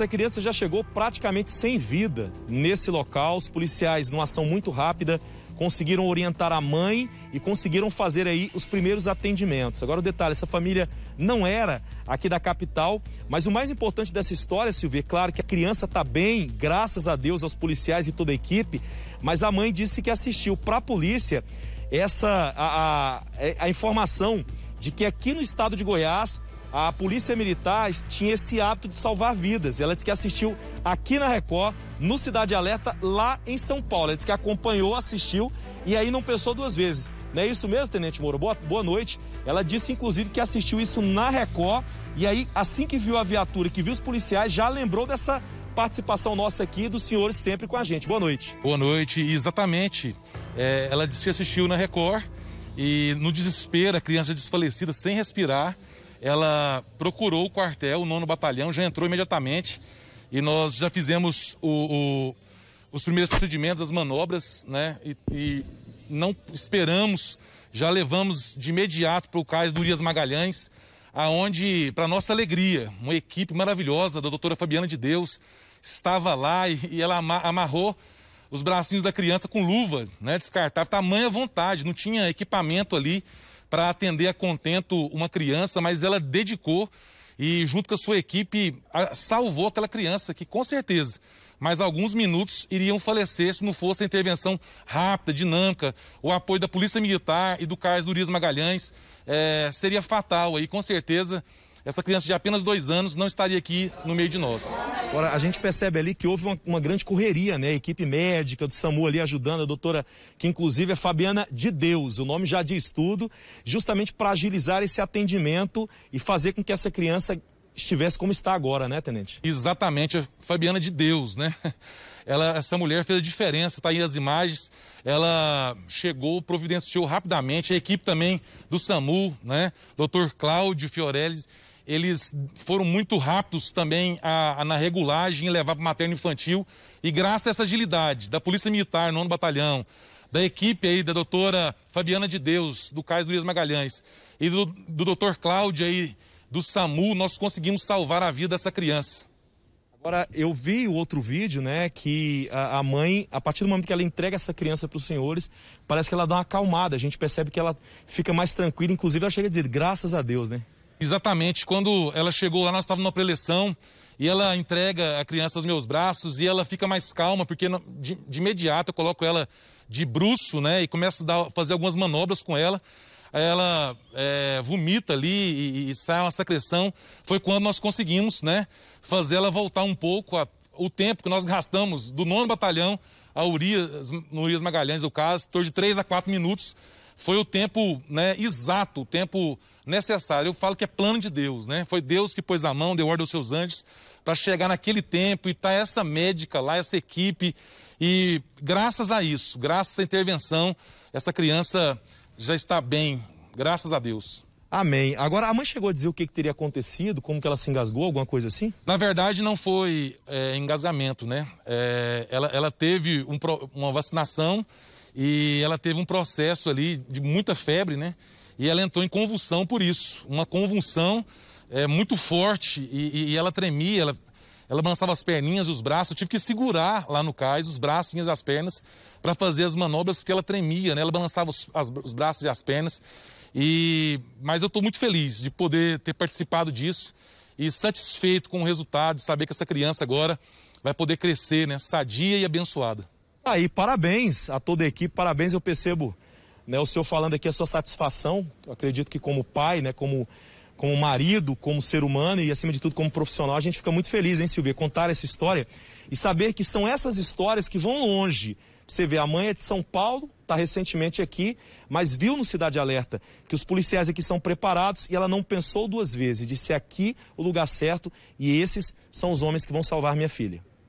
Essa criança já chegou praticamente sem vida nesse local. Os policiais, numa ação muito rápida, conseguiram orientar a mãe e conseguiram fazer aí os primeiros atendimentos. Agora o detalhe, essa família não era aqui da capital, mas o mais importante dessa história, Silvia, é claro que a criança está bem, graças a Deus, aos policiais e toda a equipe, mas a mãe disse que assistiu para a polícia essa a, a, a informação de que aqui no estado de Goiás a Polícia Militar tinha esse hábito de salvar vidas. Ela disse que assistiu aqui na Record, no Cidade Alerta, lá em São Paulo. Ela disse que acompanhou, assistiu e aí não pensou duas vezes. Não é isso mesmo, Tenente Moro? Boa, boa noite. Ela disse, inclusive, que assistiu isso na Record e aí, assim que viu a viatura, que viu os policiais, já lembrou dessa participação nossa aqui dos senhores sempre com a gente. Boa noite. Boa noite, exatamente. É, ela disse que assistiu na Record e no desespero, a criança desfalecida, sem respirar, ela procurou o quartel, o nono batalhão, já entrou imediatamente e nós já fizemos o, o, os primeiros procedimentos, as manobras, né? E, e não esperamos, já levamos de imediato para o cais do Urias Magalhães, aonde, para nossa alegria, uma equipe maravilhosa da doutora Fabiana de Deus estava lá e, e ela amarrou os bracinhos da criança com luva, né? Descartável, tamanha vontade, não tinha equipamento ali para atender a contento uma criança, mas ela dedicou e, junto com a sua equipe, salvou aquela criança que, com certeza, mais alguns minutos iriam falecer se não fosse a intervenção rápida, dinâmica, o apoio da Polícia Militar e do Cais Durias Magalhães. É, seria fatal aí, com certeza essa criança de apenas dois anos não estaria aqui no meio de nós. Agora, a gente percebe ali que houve uma, uma grande correria, né? A equipe médica do SAMU ali ajudando, a doutora, que inclusive é Fabiana de Deus, o nome já diz tudo, justamente para agilizar esse atendimento e fazer com que essa criança estivesse como está agora, né, tenente? Exatamente, a é Fabiana de Deus, né? Ela, essa mulher fez a diferença, tá aí as imagens. Ela chegou, providenciou rapidamente, a equipe também do SAMU, né? Doutor Cláudio Fiorelli eles foram muito rápidos também a, a, na regulagem e levar para materno infantil. E graças a essa agilidade da Polícia Militar, nono batalhão, da equipe aí da doutora Fabiana de Deus, do Cais Luiz Magalhães, e do, do doutor Cláudio aí, do SAMU, nós conseguimos salvar a vida dessa criança. Agora, eu vi o outro vídeo, né, que a, a mãe, a partir do momento que ela entrega essa criança para os senhores, parece que ela dá uma acalmada, a gente percebe que ela fica mais tranquila, inclusive ela chega a dizer, graças a Deus, né? Exatamente. Quando ela chegou lá, nós estávamos na preleção e ela entrega a criança aos meus braços e ela fica mais calma, porque de, de imediato eu coloco ela de bruxo, né? E começo a dar, fazer algumas manobras com ela. Ela é, vomita ali e, e, sai uma secreção. Foi quando nós conseguimos, né? Fazer ela voltar um pouco. A, o tempo que nós gastamos do nono batalhão a Urias, no Urias Magalhães, o caso, torno de 3 a 4 minutos. Foi o tempo né, exato, o tempo necessário. Eu falo que é plano de Deus, né? Foi Deus que pôs a mão, deu ordem aos seus anjos para chegar naquele tempo e tá essa médica lá, essa equipe. E graças a isso, graças à intervenção, essa criança já está bem, graças a Deus. Amém. Agora, a mãe chegou a dizer o que, que teria acontecido, como que ela se engasgou, alguma coisa assim? Na verdade, não foi é, engasgamento, né? É, ela, ela, teve um, uma vacinação e ela teve um processo ali de muita febre, né? e ela entrou em convulsão por isso. Uma convulsão é, muito forte e, e, ela tremia, ela, ela balançava as perninhas e os braços. Eu tive que segurar lá no cais os braços e as pernas para fazer as manobras, porque ela tremia, né? Ela balançava os, as, os braços e as pernas. E, mas eu estou muito feliz de poder ter participado disso e satisfeito com o resultado, de saber que essa criança agora vai poder crescer, né? Sadia e abençoada. Aí, parabéns a toda a equipe, parabéns, eu percebo né, o senhor falando aqui a sua satisfação, eu acredito que como pai, né, como, como marido, como ser humano e acima de tudo como profissional, a gente fica muito feliz, hein, Silvia, contar essa história e saber que são essas histórias que vão longe. Você vê, a mãe é de São Paulo, está recentemente aqui, mas viu no Cidade Alerta que os policiais aqui são preparados e ela não pensou duas vezes, disse aqui o lugar certo e esses são os homens que vão salvar minha filha.